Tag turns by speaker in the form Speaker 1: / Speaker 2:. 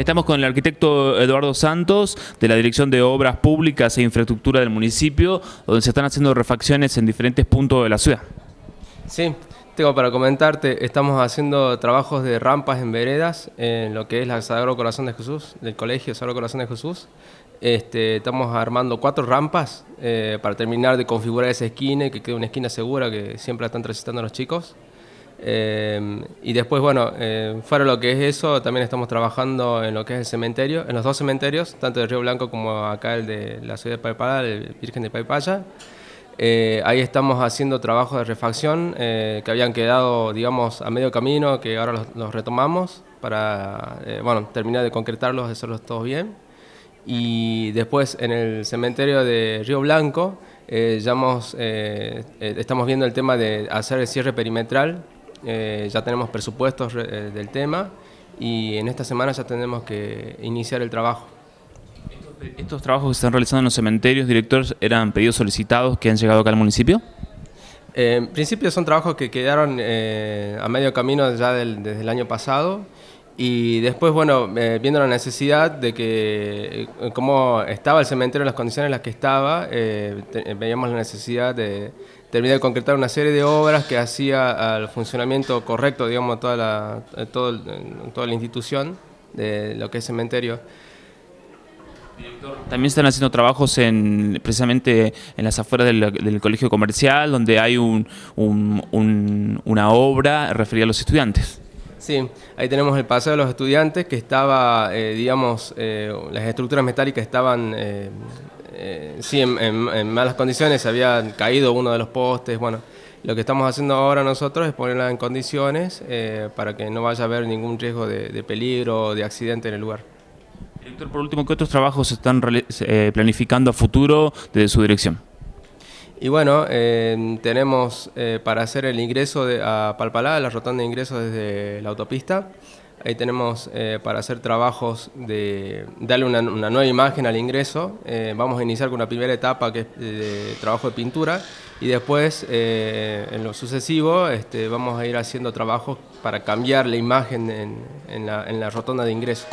Speaker 1: Estamos con el arquitecto Eduardo Santos de la Dirección de Obras Públicas e Infraestructura del municipio, donde se están haciendo refacciones en diferentes puntos de la ciudad.
Speaker 2: Sí, tengo para comentarte, estamos haciendo trabajos de rampas en veredas, en lo que es la Sagrado Corazón de Jesús, del Colegio Sagrado Corazón de Jesús. Este, estamos armando cuatro rampas eh, para terminar de configurar esa esquina que quede una esquina segura que siempre están transitando los chicos. Em, y después, bueno, eh, fuera lo que es eso, también estamos trabajando en lo que es el cementerio, en los dos cementerios, tanto de Río Blanco como acá el de la ciudad de Paipala, el Virgen de Paipaya. Eh, ahí estamos haciendo trabajo de refacción eh, que habían quedado, digamos, a medio camino, que ahora los, retomamos para, eh, bueno, terminar de concretarlos, de hacerlos todos bien. Y después en el cementerio de Río Blanco, ya estamos viendo el tema de hacer el cierre perimetral eh, ya tenemos presupuestos eh, del tema y en esta semana ya tenemos que iniciar el trabajo. ¿Estos, trabajos
Speaker 1: que se están realizando en los cementerios, directores, eran pedidos solicitados que han llegado acá al municipio?
Speaker 2: Eh, en principio son trabajos que quedaron a medio camino ya desde el año pasado y después, bueno, eh, viendo la necesidad de que, eh, cómo estaba el cementerio, las condiciones en las que estaba, eh, eh, veíamos la necesidad de terminar de concretar una serie de obras que hacía al funcionamiento correcto, digamos, toda la, toda la institución de lo que es cementerio.
Speaker 1: También están haciendo trabajos en, precisamente en las afueras del, colegio comercial, donde hay un, una obra referida a los estudiantes.
Speaker 2: Sí, ahí tenemos el paseo de los estudiantes que estaba, eh, digamos, eh, las estructuras metálicas estaban, eh, sí, en, malas condiciones, había caído uno de los postes, bueno. Lo que estamos haciendo ahora nosotros es ponerla en condiciones para que no vaya a haber ningún riesgo de, peligro o de accidente en el lugar.
Speaker 1: Héctor, por último, ¿qué otros trabajos se están planificando a futuro desde su dirección?
Speaker 2: Y bueno, em, tenemos eh, para hacer el ingreso de, a Palpalá, la rotonda de ingreso desde la autopista. Ahí tenemos eh, para hacer trabajos de darle una, nueva imagen al ingreso. Eh, vamos a iniciar con una primera etapa que es de trabajo de pintura y después, en lo sucesivo, este, vamos a ir haciendo trabajos para cambiar la imagen en, en, la, en la rotonda de ingreso.